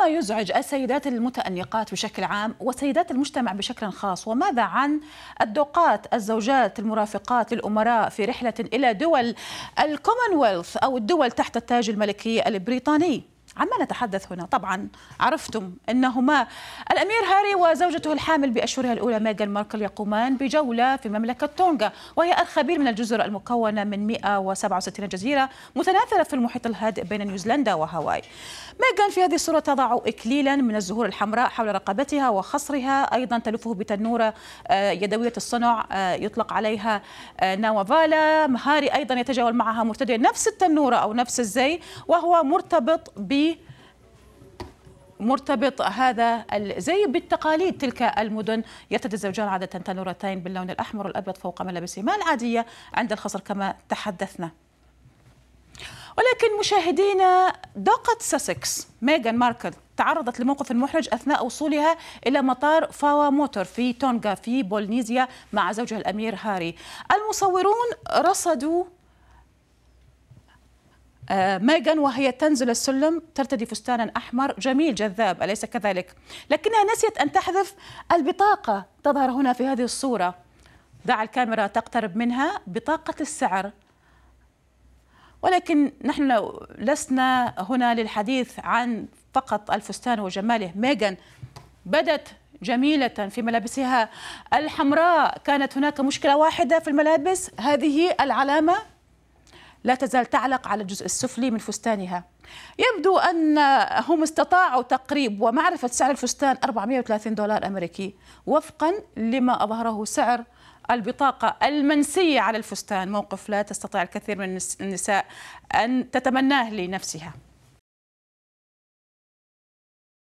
ما يزعج السيدات المتأنقات بشكل عام وسيدات المجتمع بشكل خاص وماذا عن الدوقات الزوجات المرافقات للأمراء في رحلة إلى دول الكومنولث أو الدول تحت التاج الملكي البريطاني عما نتحدث هنا طبعا عرفتم أنهما الأمير هاري وزوجته الحامل بأشهرها الأولى ميغان ماركل يقومان بجولة في مملكة تونغا وهي أرخبيل من الجزر المكونة من 167 جزيرة متناثرة في المحيط الهادئ بين نيوزيلندا وهاواي ميغان في هذه الصورة تضع إكليلا من الزهور الحمراء حول رقبتها وخصرها أيضا تلفه بتنورة آه، يدوية الصنع آه، يطلق عليها آه، ناوفالا هاري أيضا يتجول معها مرتديا نفس التنورة أو نفس الزي وهو مرتبط ب مرتبط هذا زي بالتقاليد تلك المدن يرتدي الزوجان عادة تنورتين باللون الأحمر والأبيض فوق ملابسهما العادية عند الخصر كما تحدثنا ولكن مشاهدينا دقة ساسكس ميغان ماركل تعرضت لموقف محرج أثناء وصولها إلى مطار فاوا موتور في تونغا في بولنيزيا مع زوجها الأمير هاري المصورون رصدوا آه، ميغان وهي تنزل السلم ترتدي فستانا احمر جميل جذاب اليس كذلك لكنها نسيت ان تحذف البطاقه تظهر هنا في هذه الصوره دع الكاميرا تقترب منها بطاقه السعر ولكن نحن لسنا هنا للحديث عن فقط الفستان وجماله ميغان بدت جميلة في ملابسها الحمراء كانت هناك مشكلة واحدة في الملابس هذه العلامة لا تزال تعلق على الجزء السفلي من فستانها يبدو أنهم استطاعوا تقريب ومعرفة سعر الفستان 430 دولار أمريكي وفقا لما أظهره سعر البطاقة المنسية على الفستان موقف لا تستطيع الكثير من النساء أن تتمناه لنفسها